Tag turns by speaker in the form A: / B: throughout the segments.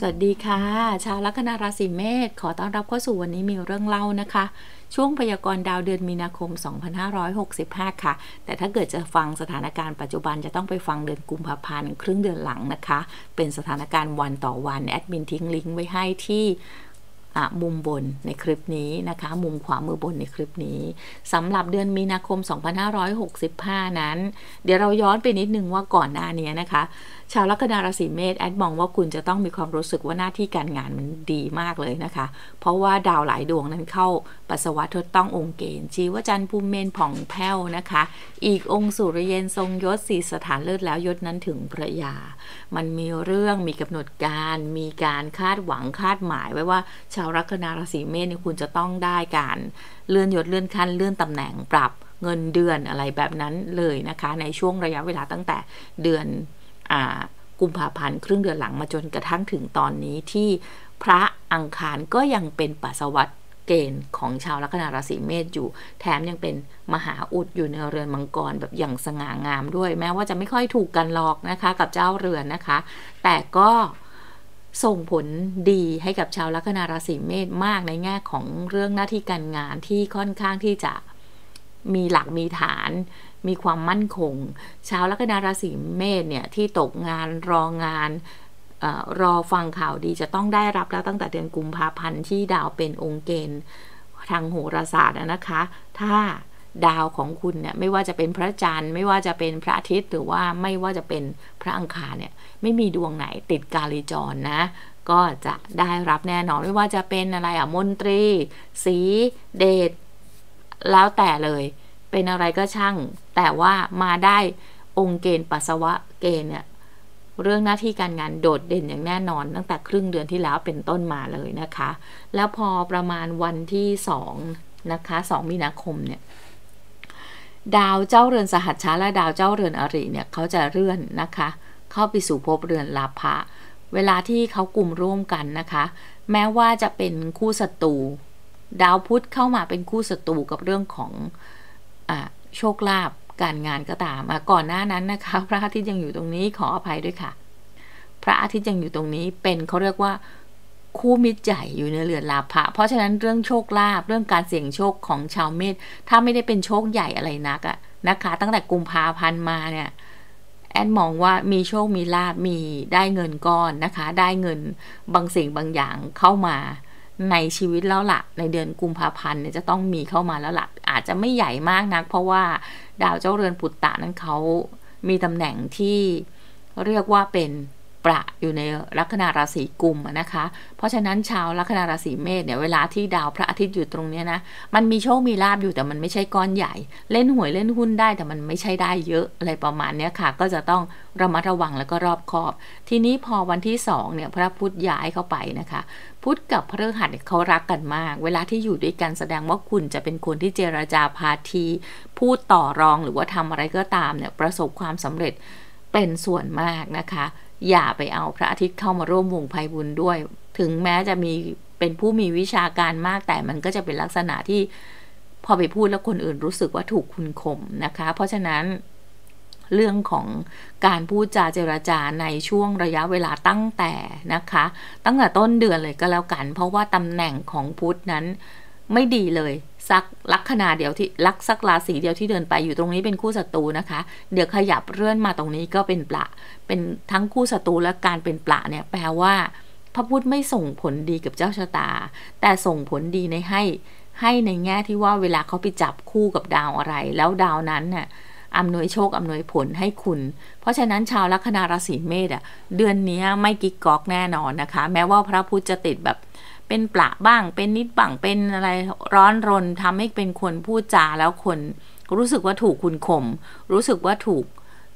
A: สวัสดีค่ะ ชาวลัคนาราศีเมษขอต้อนรับเข้าสู่วันนี้มีเรื่องเล่านะคะ ช่วงพยากรณ์ดาวเดือนมีนาคม 2565 ค่ะ แต่ถ้าเกิดจะฟังสถานการณ์ปัจจุบันจะต้องไปฟังเดือนกุมภาพันธ์ครึ่งเดือนหลังนะคะ เป็นสถานการณ์วันต่อวัน แอดมินทิ้งลิงก์ไว้ให้ที่มุมบนในคลิปนี้นะคะ มุมขวามือบนในคลิปนี้สำหรับเดือนมีนาคม 2565 นั้น เดี๋ยวเราย้อนไปนิดนึงว่าก่อนหน้านี้นะคะชาวลัคนาราศีเมษแอดมองว่าคุณจะต้องมีความรู้สึกว่าหน้าที่การงานมันดีมากเลยนะคะ เพราะว่าดาวหลายดวงนั้นเข้าปัสสาวะทดต้ององค์เกณฑ์ชีวจันทร์ภูมิเมนผ่องแผ้วนะคะ อีกองค์สุริเยนทรงยศสี่สถานเลิศแล้วยศนั้นถึงพระยา มันมีเรื่องมีกำหนดการ มีการคาดหวังคาดหมาย ไว้ว่าชาวาวลัคนาราศีเมษเนี่ยคุณจะต้องได้การเลื่อนยศเลื่อนขั้น เลื่อนตำแหน่งปรับเงินเดือนอะไรแบบนั้นเลยนะคะในช่วงระยะเวลาตั้งแต่เดือนอกุมภาพันธ์ครึ่งเดือนหลังมาจนกระทั่งถึงตอนนี้ที่ พระอังคารก็ยังเป็นปัสวัตเกณฑ์ของชาวลัคนาราศีเมษอยู่แถมยังเป็นมหาอุดอยู่ในเรือนมังกรแบบอย่างสง่างามด้วย แม้ว่าจะไม่ค่อยถูกกันหรอกนะคะกับเจ้าเรือนนะคะแต่ก็ส่งผลดีให้กับชาวลัคนาราศีเมษมากในแง่ของเรื่องหน้าที่การงานที่ค่อนข้างที่จะมีหลักมีฐานมีความมั่นคง ชาวลัคนาราศีเมษเนี่ยที่ตกงานรองานอรอฟังข่าวดีจะต้องได้รับแล้วตั้งแต่เดือนกุมภาพันธ์ที่ดาวเป็นองค์เกณฑ์ทางโหราศาสตร์นะคะ ถ้าดาวของคุณเนี่ยไม่ว่าจะเป็นพระจันทร์ไม่ว่าจะเป็นพระอาทิตย์หรือว่าไม่ว่าจะเป็นพระอังคารเนี่ยไม่มีดวงไหนติดกาลิจรนะก็จะได้รับแน่นอนไม่ว่าจะเป็นอะไรอะมนตรีสีเดชแล้วแต่เลยเป็นอะไรก็ช่างแต่ว่ามาได้องค์เกณฑ์ปัสสาวะเกณฑ์เนี่ยเรื่องหน้าที่การงานโดดเด่นอย่างแน่นอน ตั้งแต่ครึ่งเดือนที่แล้วเป็นต้นมาเลยนะคะ แล้วพอประมาณวันที่2นะคะ2มีนาคมเนี่ยดาวเจ้าเรือนสหัชชาและดาวเจ้าเรือนอริเนี่ย เขาจะเลื่อนนะคะ เข้าไปสู่ภพเรือนลาภะเวลาที่เขากลุ่มร่วมกันนะคะ แม้ว่าจะเป็นคู่ศัตรูดาวพุธเข้ามาเป็นคู่ศัตรูกับเรื่องของอโชคลาภการงานก็ตามก่อนหน้านั้นนะคะ พระอาทิตย์ยังอยู่ตรงนี้ขออภัยด้วยค่ะ พระอาทิตย์ยังอยู่ตรงนี้เป็นเขาเรียกว่าคู่มิตรใหญ่อยู่ในเรือนลาภะเพราะฉะนั้นเรื่องโชคลาภเรื่องการเสี่ยงโชคของชาวเมษถ้าไม่ได้เป็นโชคใหญ่อะไรนักอะนะคะตั้งแต่กุมภาพันธ์มาเนี่ยแอดมองว่ามีโชคมีลาภมีได้เงินก้อนนะคะ ได้เงินบางสิ่งบางอย่างเข้ามาในชีวิตแล้วละ่ะในเดือนกุมภาพันธ์เนี่ยจะต้องมีเข้ามาแล้วละ่ะอาจจะไม่ใหญ่มากนักเพราะว่าดาวเจ้าเรือนปุตตะนั้นเขามีตำแหน่งที่เรียกว่าเป็นประอยู่ในลัคนาราศีกุมนะคะ เพราะฉะนั้นชาวลัคนาราศีเมษเนี่ย เวลาที่ดาวพระอาทิตย์อยู่ตรงนี้นะ มันมีโชคมีลาบอยู่แต่มันไม่ใช่ก้อนใหญ่ เล่นหวยเล่นหุ้นได้แต่มันไม่ใช่ได้เยอะอะไรประมาณนี้ค่ะ ก็จะต้องระมัดระวังแล้วก็รอบคอบ ทีนี้พอวันที่สองเนี่ยพระพุธย้ายเข้าไปนะคะ พุธกับพระฤหัสเขารักกันมาก เวลาที่อยู่ด้วยกันแสดงว่าคุณจะเป็นคนที่เจรจาพาที พูดต่อรองหรือว่าทำอะไรก็ตามเนี่ยประสบความสำเร็จเป็นส่วนมากนะคะอย่าไปเอาพระอาทิตย์เข้ามาร่วมวงไพบุญด้วย ถึงแม้จะมี เป็นผู้มีวิชาการมากแต่มันก็จะเป็นลักษณะที่พอไปพูดแล้วคนอื่นรู้สึกว่าถูกคุณข่มนะคะ เพราะฉะนั้น เรื่องของการพูดจาเจรจาในช่วงระยะเวลาตั้งแต่นะคะ ตั้งแต่ต้นเดือนเลยก็แล้วกันเพราะว่าตำแหน่งของพุทธนั้นไม่ดีเลยสักลัคนาเดียวที่ลักสักราศีเดียวที่เดินไปอยู่ตรงนี้เป็นคู่ศัตรูนะคะ เดี๋ยวขยับเลื่อนมาตรงนี้ก็เป็นปละเป็นทั้งคู่ศัตรูและการเป็นปละเนี่ยแปลว่า พระพุธไม่ส่งผลดีกับเจ้าชะตา แต่ส่งผลดีในให้ ให้ในแง่ที่ว่าเวลาเขาไปจับคู่กับดาวอะไร แล้วดาวนั้นน่ะอำนวยโชคอำนวยผลให้คุณ เพราะฉะนั้นชาวลัคนาราศีเมษอะเดือนนี้ไม่กิ๊กกอกแน่นอนนะคะ แม้ว่าพระพุธจะติดแบบเป็นปละบ้าง เป็นนิดบ้างเป็นอะไรร้อนรนทำให้เป็นคนพูดจาแล้วคน รู้สึกว่าถูกคุณข่มรู้สึกว่าถูก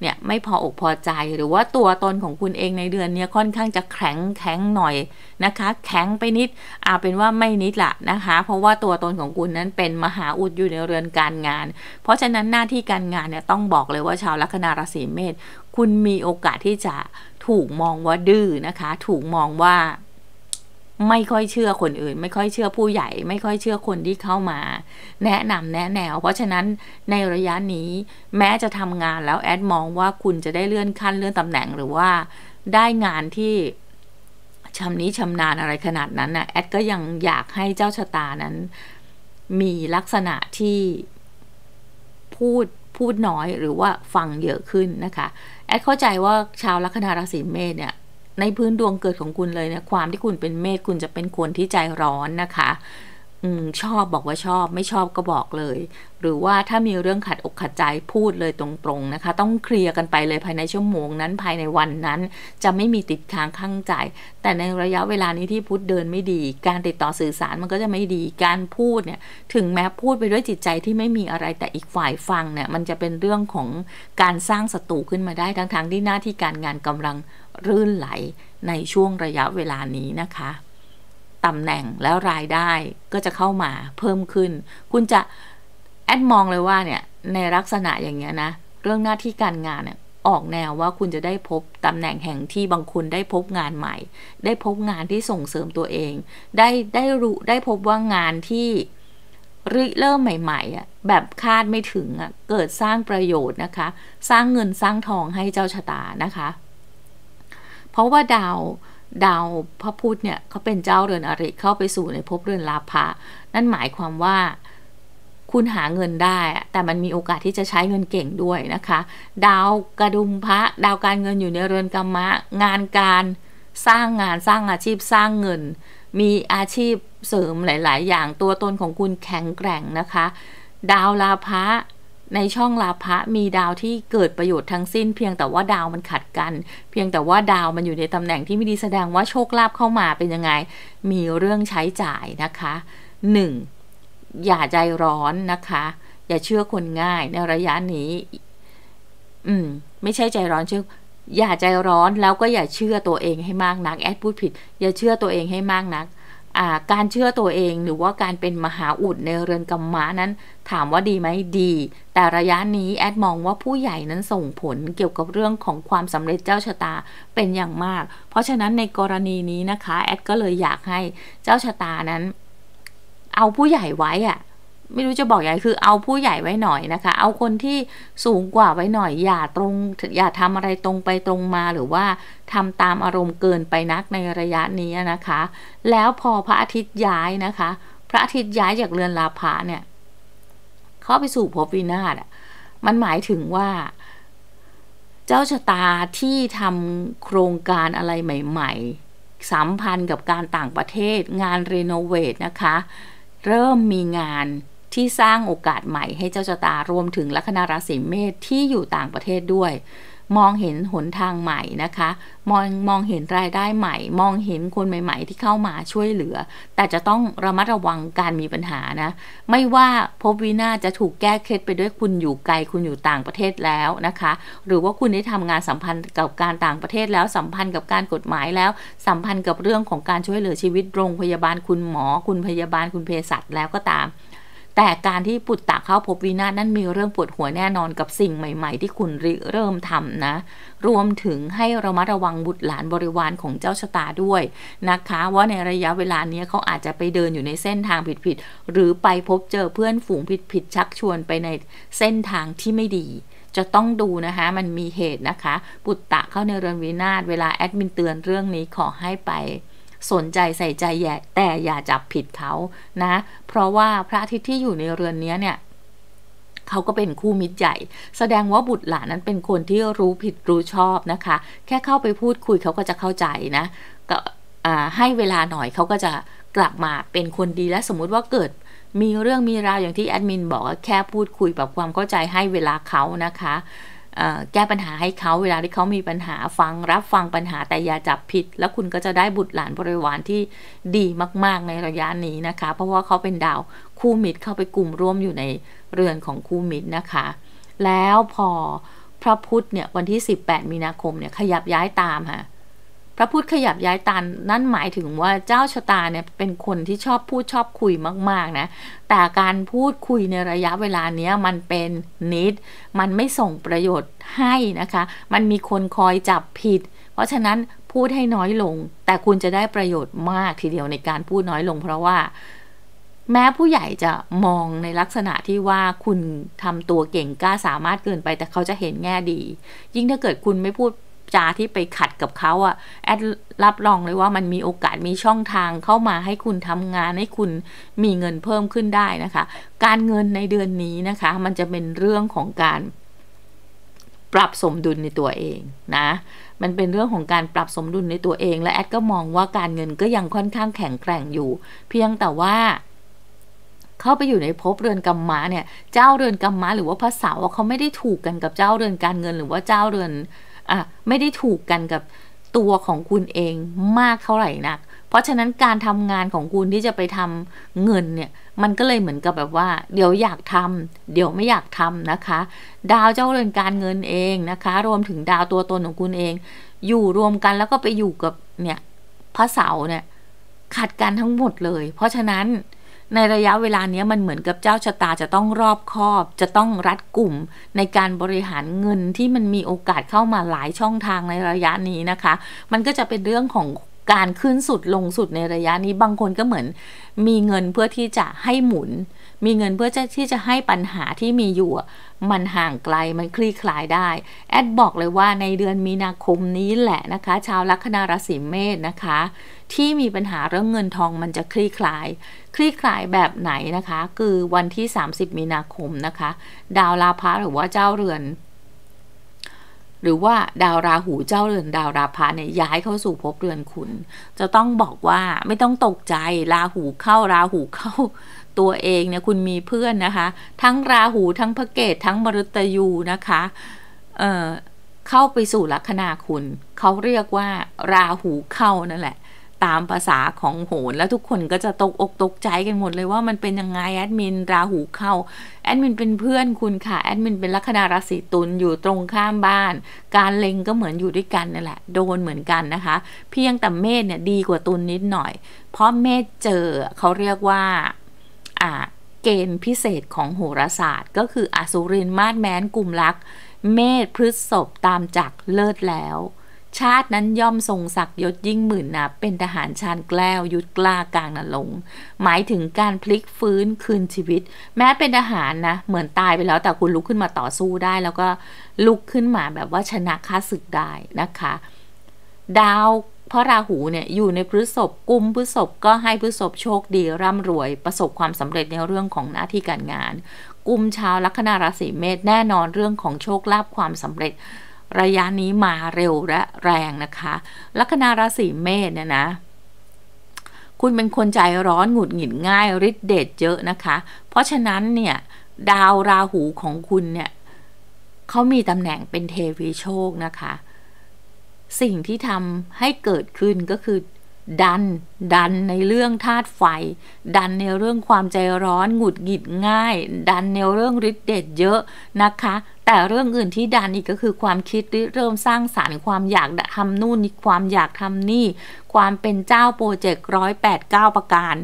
A: เนี่ยไม่พออกพอใจหรือว่าตัวตนของคุณเองในเดือนนี้ค่อนข้างจะแข็งแข็งหน่อยนะคะ แข็งไปนิดอาเป็นว่าไม่นิดละนะคะ เพราะว่าตัวตนของคุณนั้นเป็นมหาอุดอยู่ในเรือนการงาน เพราะฉะนั้นหน้าที่การงานเนี่ยต้องบอกเลยว่าชาวลัคนาราศีเมษคุณมีโอกาสที่จะถูกมองว่าดื้อนะคะ ถูกมองว่าไม่ค่อยเชื่อคนอื่น ไม่ค่อยเชื่อผู้ใหญ่ ไม่ค่อยเชื่อคนที่เข้ามา แนะนำแนะแนว เพราะฉะนั้นในระยะนี้ แม้จะทำงานแล้วแอดมองว่าคุณจะได้เลื่อนขั้นเลื่อนตำแหน่ง หรือว่าได้งานที่ชำนี้ชำนาญอะไรขนาดนั้นนะ่ะแอด ก็ยังอยากให้เจ้าชะตานั้น มีลักษณะที่พูด พูดน้อยหรือว่าฟังเยอะขึ้นนะคะแอดเข้าใจว่าชาวลัคนาราศีเมษเนี่ยในพื้นดวงเกิดของคุณเลยนะความที่คุณเป็นเมษคุณจะเป็นคนที่ใจร้อนนะคะอืมชอบบอกว่าชอบ ไม่ชอบก็บอกเลย หรือว่าถ้ามีเรื่องขัดอกขัดใจพูดเลยตรงๆนะคะ ต้องเคลียร์กันไปเลยภายในชั่วโมงนั้นภายในวันนั้น จะไม่มีติดค้างข้างใจ แต่ในระยะเวลานี้ที่พุทธเดินไม่ดีการติดต่อสื่อสารมันก็จะไม่ดีการพูดเนี่ยถึงแม้พูดไปด้วยจิตใจที่ไม่มีอะไรแต่อีกฝ่ายฟังเนี่ยมันจะเป็นเรื่องของการสร้างศัตรูขึ้นมาได้ทั้ง ๆ ที่หน้าที่การงานกำลังรื่นไหลในช่วงระยะเวลานี้นะคะตำแหน่งแล้วรายได้ก็จะเข้ามาเพิ่มขึ้น คุณจะแอดมองเลยว่าเนี่ยในลักษณะอย่างเงี้ยนะเรื่องหน้าที่การงานเนี่ยออกแนวว่าคุณจะได้พบตำแหน่งแห่งที่บางคนได้พบงานใหม่ ได้พบงานที่ส่งเสริมตัวเอง ได้ได้รู้ได้พบว่างานที่เริ่มใหม่ๆอ่ะแบบคาดไม่ถึงอ่ะเกิดสร้างประโยชน์นะคะ สร้างเงินสร้างทองให้เจ้าชะตานะคะเพราะว่าดาวดาวพระพุธเนี่ยเขาเป็นเจ้าเรือนอริเข้าไปสู่ในภพเรือนลาภะนั่นหมายความว่าคุณหาเงินได้ แต่มันมีโอกาสที่จะใช้เงินเก่งด้วยนะคะ ดาวกระดุมพระ ดาวการเงินอยู่ในเรือนกรรมะ งานการสร้างงานสร้างอาชีพสร้างเงิน มีอาชีพเสริมหลาย ๆ อย่างตัวตนของคุณแข็งแกร่งนะคะ ดาวลาภะในช่องลาภะมีดาวที่เกิดประโยชน์ทั้งสิ้น เพียงแต่ว่าดาวมันขัดกัน เพียงแต่ว่าดาวมันอยู่ในตำแหน่งที่ไม่ดีแสดงว่าโชคลาภเข้ามาเป็นยังไง มีเรื่องใช้จ่ายนะคะ 1. อย่าใจร้อนนะคะ อย่าเชื่อคนง่ายในระยะนี้อืมไม่ใช่ใจร้อนเชื่ออย่าใจร้อนแล้วก็อย่าเชื่อตัวเองให้มากนักแอดพูดผิดอย่าเชื่อตัวเองให้มากนักการเชื่อตัวเองหรือว่าการเป็นมหาอุดในเรือนกรรม้านั้น ถามว่าดีไหมดี แต่ระยะนี้แอดมองว่าผู้ใหญ่นั้นส่งผลเกี่ยวกับเรื่องของความสำเร็จเจ้าชะตาเป็นอย่างมากเพราะฉะนั้นในกรณีนี้นะคะแอดก็เลยอยากให้เจ้าชะตานั้นเอาผู้ใหญ่ไว้อะไม่รู้จะบอกยังไงคือเอาผู้ใหญ่ไว้หน่อยนะคะ เอาคนที่สูงกว่าไว้หน่อย อย่าตรง อย่าทำอะไรตรงไปตรงมาหรือว่าทำตามอารมณ์เกินไปนักในระยะนี้นะคะ แล้วพอพระอาทิตย์ย้ายนะคะ พระอาทิตย์ย้ายจากเรือนลาภะเนี่ย เข้าไปสู่ภพวินาศมันหมายถึงว่า เจ้าชะตาที่ทำโครงการอะไรใหม่ ๆ สัมพันธ์กับการต่างประเทศงานรีโนเวทนะคะ เริ่มมีงานที่สร้างโอกาสใหม่ให้เจ้าชะตา รวมถึงลัคนาราศีเมษที่อยู่ต่างประเทศด้วย มองเห็นหนทางใหม่นะคะ มองมองเห็นรายได้ใหม่ มองเห็นคนใหม่ ๆ ที่เข้ามาช่วยเหลือ แต่จะต้องระมัดระวังการมีปัญหานะ ไม่ว่า พบวินาจะถูกแก้เคล็ดไปด้วยคุณอยู่ไกล คุณอยู่ต่างประเทศแล้วนะคะ หรือว่าคุณได้ทำงานสัมพันธ์กับการต่างประเทศ แล้ว สัมพันธ์กับการกฎหมายแล้ว สัมพันธ์กับเรื่องของการช่วยเหลือชีวิตโรงพยาบาลคุณหมอ คุณพยาบาลคุณเภสัชแล้วก็ตามแต่การที่ปุตตะเข้าพบวีนาศนั้นมีเรื่องปวดหัวแน่นอนกับสิ่งใหม่ ๆ ที่คุณเริ่มทำนะ รวมถึงให้ระมัดระวังบุตรหลานบริวารของเจ้าชะตาด้วย นะคะว่าในระยะเวลานี้เขาอาจจะไปเดินอยู่ในเส้นทางผิดๆหรือไปพบเจอเพื่อนฝูงผิดๆชักชวนไปในเส้นทางที่ไม่ดี จะต้องดูนะคะมันมีเหตุนะคะ ปุตตะเข้าในเรือนวินาศเวลาแอดมินเตือนเรื่องนี้ขอให้ไปสนใจใส่ใจแย่แต่อย่าจับผิดเขานะ เพราะว่าพระอาทิตย์ที่อยู่ในเรือนนี้เนี่ยเขาก็เป็นคู่มิตรใหญ่ แสดงว่าบุตรหลานนั้นเป็นคนที่รู้ผิดรู้ชอบนะคะ แค่เข้าไปพูดคุยเขาก็จะเข้าใจนะก็ให้เวลาหน่อยเขาก็จะกลับมาเป็นคนดีและสมมุติว่าเกิด มีเรื่องมีราวอย่างที่แอดมินบอกแค่พูดคุยแบบความเข้าใจให้เวลาเขานะคะแก้ปัญหาให้เขาเวลาที่เขามีปัญหาฟังรับฟังปัญหาแต่อย่าจับผิด แล้วคุณก็จะได้บุตรหลานบริวารที่ดีมากๆในระยะนี้นะคะ เพราะว่าเขาเป็นดาวคู่มิตรเข้าไปกลุ่มร่วมอยู่ในเรือนของคู่มิตรนะคะ แล้วพอพระพุธเนี่ยวันที่ 18 มีนาคมเนี่ยขยับย้ายตามค่ะระพุทธขยับย้ายตานนั่นหมายถึงว่าเจ้าชะตาเนี่ยเป็นคนที่ชอบพูดชอบคุยมากๆนะ แต่การพูดคุยในระยะเวลาเนี้ยมันเป็น นิด มันไม่ส่งประโยชน์ให้นะคะ มันมีคนคอยจับผิด เพราะฉะนั้นพูดให้น้อยลง แต่คุณจะได้ประโยชน์มากทีเดียวในการพูดน้อยลงเพราะว่า แม้ผู้ใหญ่จะมองในลักษณะที่ว่าคุณทำตัวเก่งกล้าสามารถเกินไป แต่เขาจะเห็นแง่ดี ยิ่งถ้าเกิดคุณไม่พูดจาที่ไปขัดกับเขาอะแอดรับรอง เลยว่ามันมีโอกาสมีช่องทางเข้ามาให้คุณทำงานให้คุณมีเงินเพิ่มขึ้นได้นะคะ การเงินในเดือนนี้นะคะ มันจะเป็นเรื่องของการปรับสมดุลในตัวเอง นะ มันเป็นเรื่องของการปรับสมดุลในตัวเอง และแอด ก็มองว่าการเงินก็ยังค่อนข้างแข็งแกร่งอยู่ เพียงแต่ว่า เข้าไปอยู่ในภพเรือนกรรมะเนี่ยเจ้าเรือนกรรมะหรือว่าพระเสาเขาไม่ได้ถูกกันกับเจ้าเรือนการเงินหรือว่าเจ้าเรือนอ่ะไม่ได้ถูกกันกับตัวของคุณเองมากเท่าไหร่นักเพราะฉะนั้นการทำงานของคุณที่จะไปทำเงินเนี่ยมันก็เลยเหมือนกับแบบว่า เดี๋ยวอยากทำเดี๋ยวไม่อยากทำนะคะ ดาวเจ้าเรือนการเงินเองนะคะ รวมถึงดาวตัวตนของคุณเอง อยู่รวมกันแล้วก็ไปอยู่กับเนี่ยพระเสาเนี่ยขัดกันทั้งหมดเลยเพราะฉะนั้นในระยะเวลาเนี้ยมันเหมือนกับเจ้าชะตาจะต้องรอบคอบ จะต้องรัดกลุ่มในการบริหารเงินที่มันมีโอกาสเข้ามาหลายช่องทางในระยะนี้นะคะ มันก็จะเป็นเรื่องของการขึ้นสุดลงสุดในระยะนี้บางคนก็เหมือนมีเงินเพื่อที่จะให้หมุนมีเงินเพื่อที่จะให้ปัญหาที่มีอยู่ มันห่างไกลมันคลี่คลายได้ แอดบอกเลยว่าในเดือนมีนาคมนี้แหละนะคะ ชาวลัคนาราศีเมษนะคะ ที่มีปัญหาเรื่องเงินทองมันจะคลี่คลาย คลี่คลายแบบไหนนะคะ คือวันที่30มีนาคมนะคะ ดาวราพะหรือว่าเจ้าเรือน หรือว่าดาวราหูเจ้าเรือน ดาวราพาเนี่ยย้ายเข้าสู่ภพเรือนคุณจะต้องบอกว่าไม่ต้องตกใจราหูเข้าราหูเข้าตัวเองเนี่ยคุณมีเพื่อนนะคะ ทั้งราหูทั้งพระเกตทั้งมรุตยูนะคะเเข้าไปสู่ลัคนาคุณ เขาเรียกว่าราหูเข้านั่นแหละ ตามภาษาของโหนแล้วทุกคนก็จะตกอกตกใจกันหมดเลยว่ามันเป็นยังไงแอดมิน ราหูเข้า แอดมินเป็นเพื่อนคุณค่ะแอดมินเป็นลัคนาราศีตุลอยู่ตรงข้ามบ้านการเล็งก็เหมือนอยู่ด้วยกันนั่นแหละโดนเหมือนกันนะคะเพียงแต่เมษเนี่ยดีกว่าตุลนนิดหน่อย เพราะเมษเจอเขาเรียกว่าเกณฑ์พิเศษของโหราศาสตร์ก็คืออสุรินมาดแม้นกลุ่มลัก เมษพฤษพตามจักเลิศแล้ว ชาตินั้นย่อมทรงศักยศยิ่งหมื่นนับเป็นทหารชาญแกล้วยุดกล้ากลางนรกหมายถึงการพลิกฟื้นคืนชีวิต แม้เป็นทหารนะ เหมือนตายไปแล้วแต่คุณลุกขึ้นมาต่อสู้ได้ แล้วก็ลุกขึ้นมาแบบว่าชนะค่าศึกได้นะคะ ดาวเพราะราหูเนี่ยอยู่ในพฤษภกุมพฤษภก็ให้พฤษภโชคดีร่ำรวยประสบความสำเร็จในเรื่องของหน้าที่การงาน กุมชาวลัคนา ราศีเมษแน่นอนเรื่องของโชคลาภความสำเร็จระยะนี้มาเร็วและแรงนะคะ ลัคนา ราศีเมษเนี่ยนะ คุณเป็นคนใจร้อนหงุดหงิดง่ายริดเดดเยอะนะคะ เพราะฉะนั้นเนี่ยดาวราหูของคุณเนี่ยเขามีตำแหน่งเป็นเทวีโชคนะคะเสิ่งที่ทำให้เกิดขึ้นก็คือ ดัน ดันในเรื่องธาตุไฟ ดันในเรื่องความใจร้อนหงุดหงิดง่าย ดันในเรื่องฤทธิ์เดชเยอะนะคะ แต่เรื่องอื่นที่ดันอีกก็คือความคิดเริ่มสร้างสารรค์ความอยากทำนู่นความอยากทำนี่ ความเป็นเจ้าโปรเจกต์ร้อยแปดเก้าประการ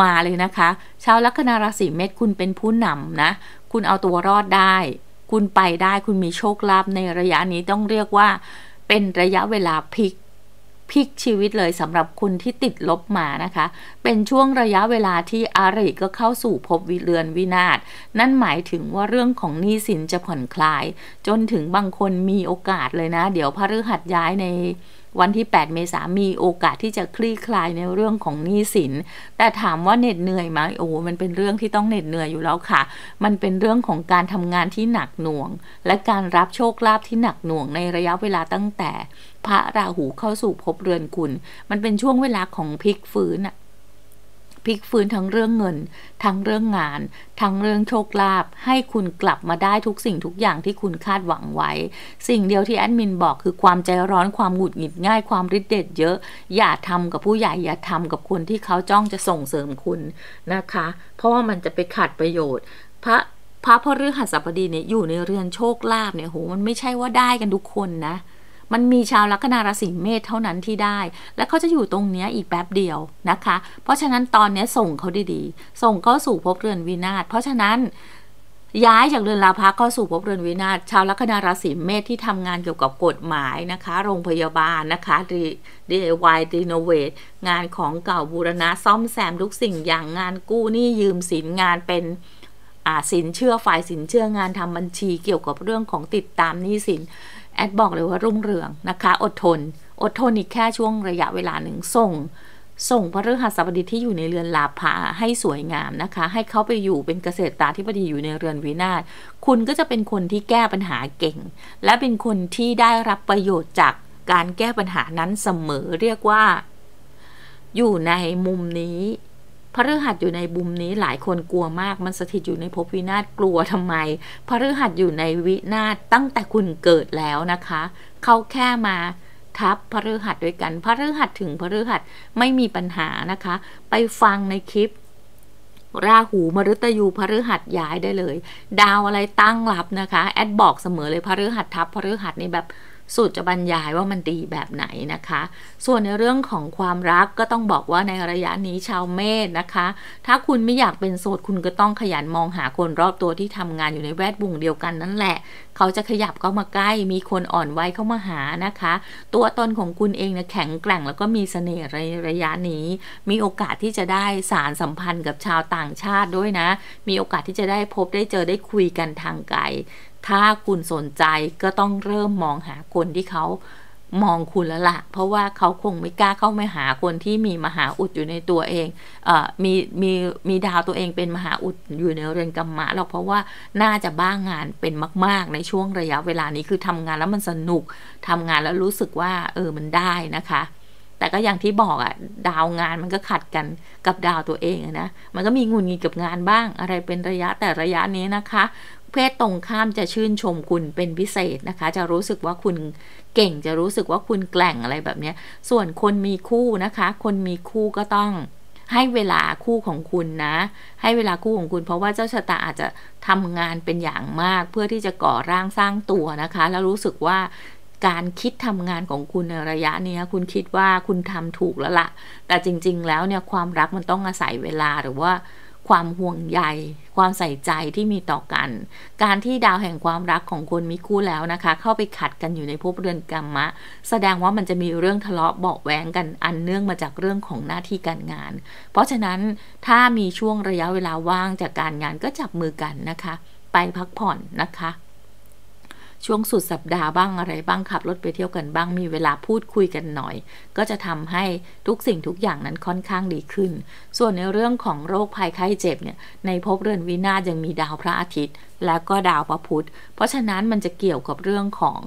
A: มาเลยนะคะ ชาวลัคนาราศีเมษคุณเป็นผู้นำนะ คุณเอาตัวรอดได้ คุณไปได้คุณมีโชคลาภในระยะนี้ต้องเรียกว่าเป็นระยะเวลาพลิก พิกชีวิตเลยสำหรับคุณที่ติดลบมานะคะ เป็นช่วงระยะเวลาที่อาริก็เข้าสู่ภบวิเรือนวินาศ นั่นหมายถึงว่าเรื่องของหนี้สินจะผ่อนคลาย จนถึงบางคนมีโอกาสเลยนะ เดี๋ยวพฤหัสย้ายในวันที่ 8 เมษามีโอกาสที่จะคลี่คลายในเรื่องของหนี้สิน แต่ถามว่าเหน็ดเหนื่อยไหมโอ้มันเป็นเรื่องที่ต้องเหน็ดเหนื่อยอยู่แล้วค่ะ มันเป็นเรื่องของการทำงานที่หนักหน่วง และการรับโชคลาภที่หนักหน่วงในระยะเวลาตั้งแต่ พระราหูเข้าสู่ภพเรือนคุณ มันเป็นช่วงเวลาของพลิกฟื้นอะพลิกฟื้นทั้งเรื่องเงิน ทั้งเรื่องงาน ทั้งเรื่องโชคลาภให้คุณกลับมาได้ทุกสิ่งทุกอย่างที่คุณคาดหวังไว้ สิ่งเดียวที่แอดมินบอกคือความใจร้อนความหงุดหงิดง่ายความริดเด็ดเยอะ อย่าทำกับผู้ใหญ่อย่าทำกับคนที่เขาจ้องจะส่งเสริมคุณนะคะ เพราะว่ามันจะไปขัดประโยชน์ พระพระพฤหัสบดีเนี่ยอยู่ในเรือนโชคลาภเนี่ยโหมันไม่ใช่ว่าได้กันทุกคนนะมันมีชาวลัคนาราศีเมษเท่านั้นที่ได้ และเขาจะอยู่ตรงนี้อีกแป๊บเดียวนะคะ เพราะฉะนั้นตอนนี้ส่งเขาดีๆ ส่งก็สู่ภพเรือนวินาศเพราะฉะนั้นย้ายจากเรือนลาภะก็สู่ภพเรือนวินาศชาวลัคนาราศีเมษที่ทำงานเกี่ยวกับกฎหมายนะคะ โรงพยาบาลนะคะีวายดีโนเวทงานของเก่าบูรณะซ่อมแซมทุกสิ่งอย่างงานกู้หนี้ยืมสินงานเป็นสินเชื่อฝ่ายสินเชื่องานทำบัญชีเกี่ยวกับเรื่องของติดตามหนี้สินแอดบอกเลยว่ารุ่งเรืองนะคะอดทนอดทนอีกแค่ช่วงระยะเวลาหนึ่งส่งส่งพระฤหัสบดีที่อยู่ในเรือนลาภาให้สวยงามนะคะ ให้เขาไปอยู่เป็นเกษตรตาที่บดีอยู่ในเรือนวินาศ คุณก็จะเป็นคนที่แก้ปัญหาเก่ง และเป็นคนที่ได้รับประโยชน์จากการแก้ปัญหานั้นเสมอเรียกว่า อยู่ในมุมนี้พระฤหัสอยู่ในบุมนี้หลายคนกลัวมากมันสถิตอยู่ในภพวินาศกลัวทำไมพระฤหัสอยู่ในวินาศตั้งแต่คุณเกิดแล้วนะคะ เขาแค่มา ทับพระฤหัสด้วยกันพระฤหัสถึงพระฤหัสไม่มีปัญหานะคะ ไปฟังในคลิป ราหูมฤตยูพฤหัสย้ายได้เลย ดาวอะไรตั้งรับนะคะ แอดบอกเสมอเลยพฤหัสทับพฤหัสนี่แบบสุดจะบรรยายว่ามันดีแบบไหนนะคะ ส่วนในเรื่องของความรักก็ต้องบอกว่าในระยะนี้ชาวเมษนะคะ ถ้าคุณไม่อยากเป็นโสดคุณก็ต้องขยันมองหาคนรอบตัวที่ทำงานอยู่ในแวดวงเดียวกันนั่นแหละ เขาจะขยับเข้ามาใกล้ มีคนอ่อนไวเข้ามาหานะคะ ตัวตนของคุณเองนะแข็งแกร่งแล้วก็มีสเสน่ห์ในระยะนี้ มีโอกาสที่จะได้สารสัมพันธ์กับชาวต่างชาติด้วยนะ มีโอกาสที่จะได้พบได้เจอได้คุยกันทางไกลถ้าคุณสนใจก็ต้องเริ่มมองหาคนที่เขามองคุณแล้วละ่ะ เพราะว่าเขาคงไม่กล้าเข้ามาหาคนที่มีมหาอุดอยู่ในตัวเอง เออมีมีมีดาวตัวเองเป็นมหาอุดอยู่ในเรือนกรรมะหรอก เพราะว่าน่าจะบ้างงานเป็นมาก ๆ ในช่วงระยะเวลานี้คือทำงานแล้วมันสนุกทำงานแล้วรู้สึกว่าเออมันได้นะคะ แต่ก็อย่างที่บอกอะ่ะดาวงานมันก็ขัดกันกับดาวตัวเองนะ มันก็มีงุนงงกับงานบ้างอะไรเป็นระยะแต่ระยะนี้นะคะเพศตรงข้ามจะชื่นชมคุณเป็นพิเศษนะคะ จะรู้สึกว่าคุณเก่งจะรู้สึกว่าคุณแกล่งอะไรแบบนี้ส่วนคนมีคู่นะคะ คนมีคู่ก็ต้องให้เวลาคู่ของคุณนะ ให้เวลาคู่ของคุณ เพราะว่าเจ้าชะตาอาจจะทำงานเป็นอย่างมาก เพื่อที่จะก่อร่างสร้างตัวนะคะ แล้วรู้สึกว่าการคิดทำงานของคุณในระยะนี้คุณคิดว่าคุณทำถูกแล้วละ่ะแต่จริงๆแล้วเนี่ยความรักมันต้องอาศัยเวลาหรือว่าความห่วงใย ความใส่ใจที่มีต่อกัน การที่ดาวแห่งความรักของคนมีคู่แล้วนะคะ เข้าไปขัดกันอยู่ในภพเรือนกรรมะ แสดงว่ามันจะมีเรื่องทะเลาะเบาแหวงกันอันเนื่องมาจากเรื่องของหน้าที่การงาน เพราะฉะนั้นถ้ามีช่วงระยะเวลาว่างจากการงานก็จับมือกันนะคะ ไปพักผ่อนนะคะช่วงสุดสัปดาห์บ้างอะไรบ้างขับรถไปเที่ยวกันบ้างมีเวลาพูดคุยกันหน่อย ก็จะทำให้ทุกสิ่งทุกอย่างนั้นค่อนข้างดีขึ้น ส่วนในเรื่องของโรคภัยไข้เจ็บเนี่ย ในภพเรือนวินาศยังมีดาวพระอาทิตย์แล้วก็ดาวพระพุธเพราะฉะนั้นมันจะเกี่ยวกับเรื่องของ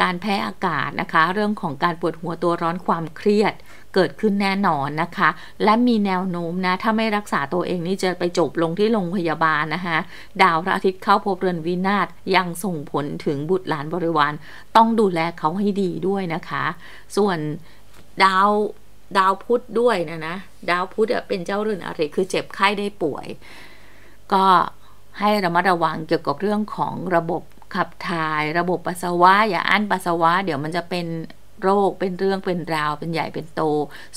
A: การแพ้อากาศนะคะ เรื่องของการปวดหัวตัวร้อนความเครียด เกิดขึ้นแน่นอนนะคะ และมีแนวโน้มนะ ถ้าไม่รักษาตัวเองนี่จะไปจบลงที่โรงพยาบาลนะคะ ดาวพระอาทิตย์เข้าพบเรือนวินาศ ยังส่งผลถึงบุตรหลานบริวาร ต้องดูแลเขาให้ดีด้วยนะคะ ส่วนดาวดาวพุธด้วยนะนะดาวพุธเป็นเจ้าเรือนอะไรคือเจ็บไข้ได้ป่วย ก็ให้ระมัดระวังเกี่ยวกับเรื่องของระบบขับถ่าย ระบบปัสสาวะ อย่าอั้นปัสสาวะ เดี๋ยวมันจะเป็นโรค เป็นเรื่องเป็นราว เป็นใหญ่เป็นโต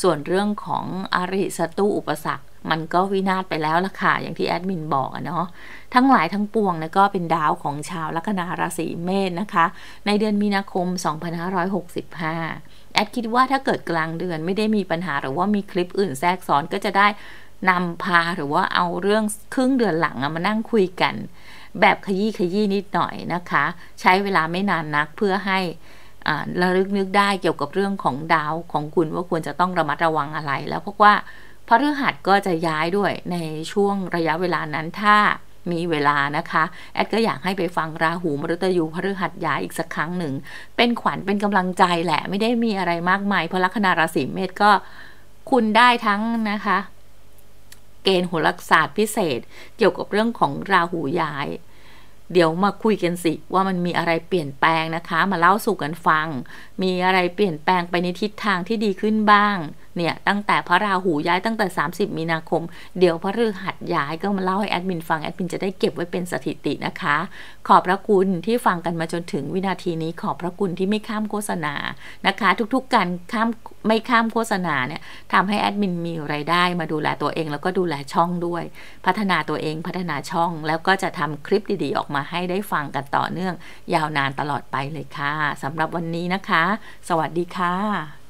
A: ส่วนเรื่องของอริสตุูอุปสรรคมันก็วินาศไปแล้วล่ะค่ะอย่างที่แอดมินบอกเนาะทั้งหลายทั้งปวงนะก็เป็นดาวของชาวลัคนาราศีเมษนะคะ ในเดือนมีนาคม2565แอดคิดว่าถ้าเกิดกลางเดือนไม่ได้มีปัญหาหรือว่ามีคลิปอื่นแทรกซ้อนก็จะได้นำพาหรือว่าเอาเรื่องครึ่งเดือนหลังมานั่งคุยกัน แบบขยี้ขยี้นิดหน่อยนะคะ ใช้เวลาไม่นานนักเพื่อให้ระลึกนึกได้เกี่ยวกับเรื่องของดาวของคุณว่าควรจะต้องระมัดระวังอะไร แล้วเพราะว่าพระฤหัสก็จะย้ายด้วยในช่วงระยะเวลานั้นถ้ามีเวลานะคะแอดก็อยากให้ไปฟังราหูมฤตยูพฤหัสย้ายอีกสักครั้งหนึ่งเป็นขวัญเป็นกำลังใจแหละ ไม่ได้มีอะไรมากมายเพราะลัคนาราศีเมษก็คุณได้ทั้งนะคะเกณฑ์โหราศาสตร์พิเศษเกี่ยวกับเรื่องของราหูย้าย เดี๋ยวมาคุยกันสิว่ามันมีอะไรเปลี่ยนแปลงนะคะมาเล่าสู่กันฟังมีอะไรเปลี่ยนแปลงไปในทิศทางที่ดีขึ้นบ้าง เนี่ยตั้งแต่พระราหูย้ายตั้งแต่ 30 มีนาคม เดี๋ยวพระฤหัสย้ายก็มาเล่าให้แอดมินฟังแอดมิน จะได้เก็บไว้เป็นสถิตินะคะ ขอบพระคุณที่ฟังกันมาจนถึงวินาทีนี้ ขอบพระคุณที่ไม่ข้ามโฆษณานะคะ ทุกๆการข้ามไม่ข้ามโฆษณาเนี่ยทำให้แอดมินมีไรายได้มาดูแลตัวเองแล้วก็ดูแลช่องด้วย พัฒนาตัวเองพัฒนาช่อง แล้วก็จะทำคลิปดีๆออกมาให้ได้ฟังกันต่อเนื่อง ยาวนานตลอดไปเลยค่ะสำหรับวันนี้นะคะสวัสดีค่ะ